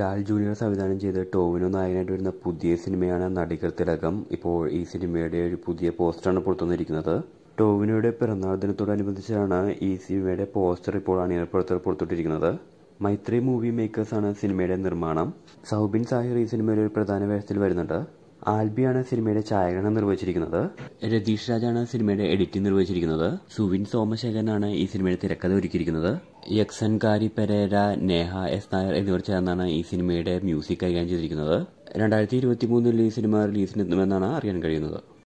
Lal junior സംവിധാനം ചെയ്ത് ടോവിനോ നായകനായിട്ട് വരുന്ന പുതിയ സിനിമയാണ് നടികർ തിലകം ഇപ്പോൾ ഈ സിനിമയുടെ ഒരു പുതിയ പോസ്റ്ററാണ് പുറത്തുവന്നിരിക്കുന്നത് ടോവിനോയുടെ പിറന്നാൾ ദിനത്തോടനുബന്ധിച്ചാണ് ഈ സിനിമയുടെ പോസ്റ്റർ ഇപ്പോൾ അണിയറപ്പുറത്ത് പുറത്തുവിട്ടിരിക്കുന്നത് മൈത്രി മൂവി മേക്കേഴ്സാണ് സിനിമയുടെ നിർമ്മാണം സൗബിൻ സാഹിർ ഈ സിനിമയിൽ ഒരു പ്രധാന വേഷത്തിൽ വരുന്നുണ്ട് ആൽബിയാണ് സിനിമയുടെ ഛായാഗ്രഹണം നിർവഹിച്ചിരിക്കുന്നത് രതീഷ് രാജാണ് സിനിമയുടെ എഡിറ്റിംഗ് നിർവഹിച്ചിരിക്കുന്നത് സുവിൻ സോമശേഖരനാണ് ഈ സിനിമയുടെ തിരക്കഥ ഒരുക്കിയിരിക്കുന്നത് കാരി പെരേര നേഹ എസ് നായർ എന്നിവർ ചേർന്നാണ് ഈ സിനിമയുടെ മ്യൂസിക് കൈകാര്യം ചെയ്തിരിക്കുന്നത് രണ്ടായിരത്തി ഇരുപത്തി മൂന്നിൽ ഈ സിനിമ റിലീസിനെത്തുമെന്നാണ് അറിയാൻ കഴിയുന്നത്